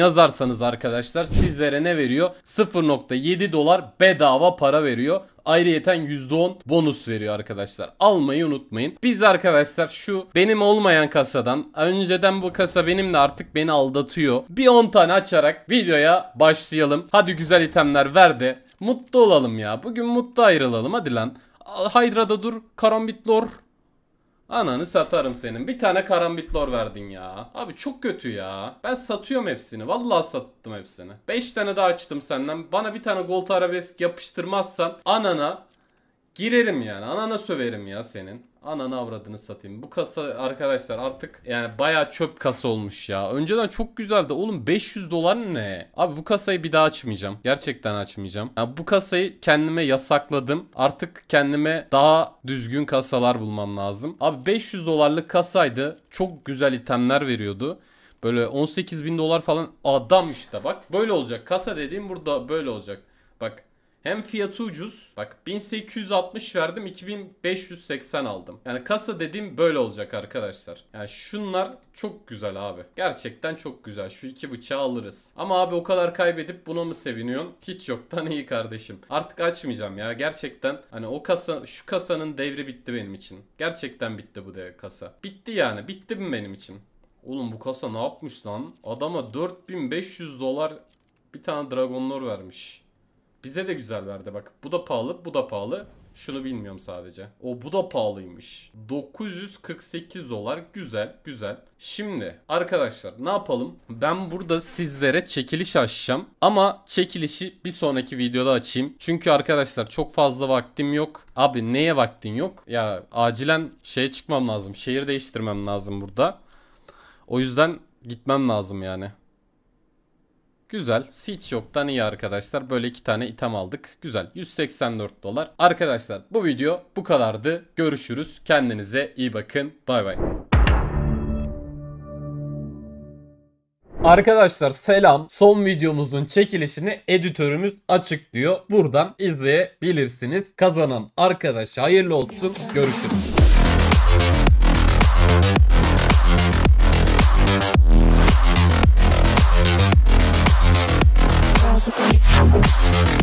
yazarsanız arkadaşlar sizlere ne veriyor? 0.7 dolar bedava para veriyor. Ayrıyeten %10 bonus veriyor arkadaşlar. Almayı unutmayın. Biz arkadaşlar şu benim olmayan kasadan önceden bu kasa benimle artık beni aldatıyor. Bir 10 tane açarak videoya başlayalım. Hadi güzel itemler ver de mutlu olalım ya. Bugün mutlu ayrılalım hadi lan. Hydra'da dur. Karambit lore. Ananı satarım senin. Bir tane karambitlor verdin ya. Abi çok kötü ya. Ben satıyorum hepsini. Vallahi sattım hepsini. 5 tane daha açtım senden. Bana bir tane gold arabesk yapıştırmazsan anana Girerim yani. Anana söverim ya senin. Ananı avradını satayım. Bu kasa arkadaşlar artık yani baya çöp kasa olmuş ya. Önceden çok güzeldi. Oğlum 500 dolar ne? Abi bu kasayı bir daha açmayacağım. Gerçekten açmayacağım. Yani bu kasayı kendime yasakladım. Artık kendime daha düzgün kasalar bulmam lazım. Abi 500 dolarlık kasaydı. Çok güzel itemler veriyordu. Böyle 18 bin dolar falan adam işte bak. Böyle olacak. Kasa dediğim burada böyle olacak. Bak hem fiyatı ucuz. Bak 1860 verdim 2580 aldım. Yani kasa dediğim böyle olacak arkadaşlar. Yani şunlar çok güzel abi. Gerçekten çok güzel. Şu iki bıçağı alırız. Ama abi o kadar kaybedip buna mı seviniyorsun? Hiç yoktan iyi kardeşim. Artık açmayacağım ya. Gerçekten hani o kasa şu kasanın devri bitti benim için. Gerçekten bitti bu de kasa. Bitti yani. Bitti mi benim için? Oğlum bu kasa ne yapmış lan? Adama 4500 dolar bir tane Dragon vermiş. Bize de güzel verdi bak. Bu da pahalı, bu da pahalı. Şunu bilmiyorum sadece. O bu da pahalıymış. 948 dolar güzel güzel. Şimdi arkadaşlar ne yapalım? Ben burada sizlere çekiliş açacağım. Ama çekilişi bir sonraki videoda açayım. Çünkü arkadaşlar çok fazla vaktim yok. Abi neye vaktin yok? Ya acilen şeye çıkmam lazım. Şehir değiştirmem lazım burada. O yüzden gitmem lazım yani. Güzel. hiç yoktan iyi arkadaşlar. Böyle iki tane item aldık. Güzel. 184 dolar. Arkadaşlar bu video bu kadardı. Görüşürüz. Kendinize iyi bakın. Bay bay. Arkadaşlar selam. Son videomuzun çekilişini editörümüz açıklıyor. Buradan izleyebilirsiniz. Kazanan arkadaşa hayırlı olsun. Görüşürüz. Thank you.